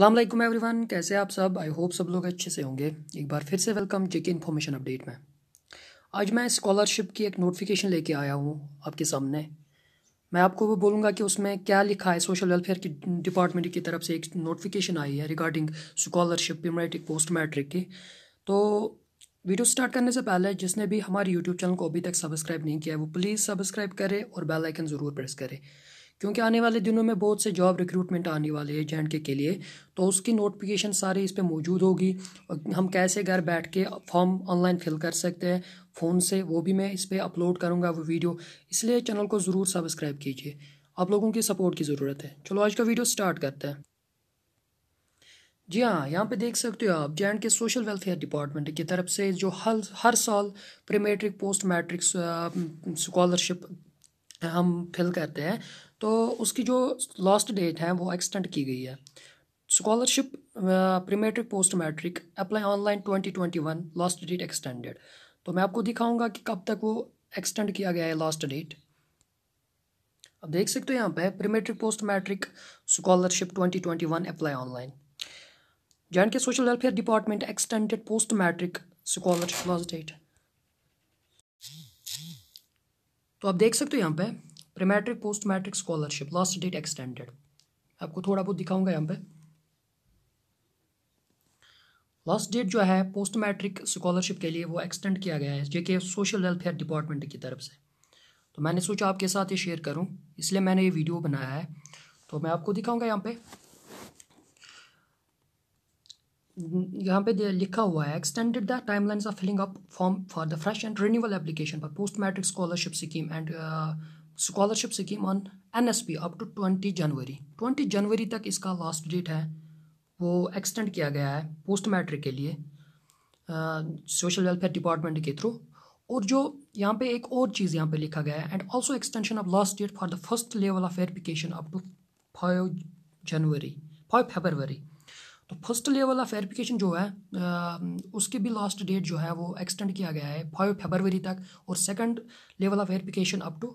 every everyone कैसे आप सब आई होप सब लोग अच्छे से होंगे एक बार फिर से वेलकम जेके इन्फॉर्मेशन अपडेट में आज मैं स्कॉलरशिप की एक नोटिफिकेशन लेके आया हूँ आपके सामने मैं आपको वो बोलूँगा कि उसमें क्या लिखा है सोशल वेलफेयर की डिपार्टमेंट की तरफ से एक नोटिफिकेशन आई है regarding scholarship prematric post matric की तो वीडियो स्टार्ट करने से पहले जिसने भी हमारे यूट्यूब चैनल को अभी तक सब्सक्राइब नहीं किया है वो प्लीज़ सब्सक्राइब करें और बेल आइकन ज़रूर प्रेस करें क्योंकि आने वाले दिनों में बहुत से जॉब रिक्रूटमेंट आने वाले हैं जे एंड के लिए तो उसकी नोटिफिकेशन सारी इस पर मौजूद होगी हम कैसे घर बैठ के फॉर्म ऑनलाइन फिल कर सकते हैं फ़ोन से वो भी मैं इस पर अपलोड करूँगा वो वीडियो इसलिए चैनल को ज़रूर सब्सक्राइब कीजिए आप लोगों की सपोर्ट की ज़रूरत है चलो आज का वीडियो स्टार्ट करते हैं जी हाँ यहाँ पे देख सकते हो आप J and K social welfare department की तरफ से जो हर हर साल pre matric post matric scholarship हम फिल करते हैं तो उसकी जो लास्ट डेट है वो एक्सटेंड की गई है scholarship pre matric post matric apply online twenty twenty one last date extended तो मैं आपको दिखाऊंगा कि कब तक वो एक्सटेंड किया गया है लास्ट डेट अब देख सकते हो यहाँ पे pre matric post matric scholarship twenty twenty one apply online J and K social welfare department extended post matric scholarship was date तो आप देख सकते हो यहाँ पे prematric post matric scholarship last date extended आपको थोड़ा बहुत दिखाऊंगा यहाँ पे लास्ट डेट जो है पोस्ट मैट्रिक स्कॉलरशिप के लिए वो एक्सटेंड किया गया है जे के सोशल वेलफेयर डिपार्टमेंट की तरफ से तो मैंने सोचा आपके साथ ये शेयर करूँ इसलिए मैंने ये वीडियो बनाया है तो मैं आपको दिखाऊंगा यहाँ पे यहाँ पे लिखा हुआ है extended the timeline of filling up form for the fresh and renewal application for post matric scholarship scheme and scholarship scheme on N S P up to twenty January twenty January तक इसका last date है वो extend किया गया है post matric के लिए social welfare department के थ्रू और जो यहाँ पे एक और चीज़ यहाँ पे लिखा गया है and also extension of last date for the first level of verification up to five January five February तो फर्स्ट लेवल ऑफ वेरिफिकेशन जो है उसकी भी लास्ट डेट जो है वो एक्सटेंड किया गया है फाइव फेबरवरी तक और second level of verification up to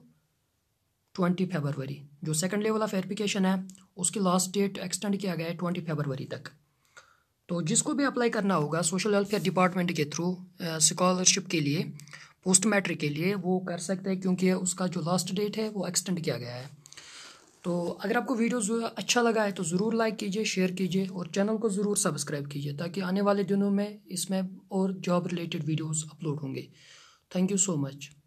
twenty February जो सेकंड लेवल ऑफ वेरिफिकेशन है उसकी लास्ट डेट एक्सटेंड किया गया है ट्वेंटी फेबरवरी तक तो जिसको भी अप्लाई करना होगा सोशल वेलफेयर डिपार्टमेंट के थ्रू स्कॉलरशिप के लिए पोस्ट मैट्रिक के लिए वो कर सकते हैं क्योंकि उसका जो लास्ट डेट है वो एक्सटेंड किया गया है तो अगर आपको वीडियो अच्छा लगा है तो ज़रूर लाइक कीजिए शेयर कीजिए और चैनल को ज़रूर सब्सक्राइब कीजिए ताकि आने वाले दिनों में इसमें और जॉब रिलेटेड वीडियोज़ अपलोड होंगे थैंक यू सो मच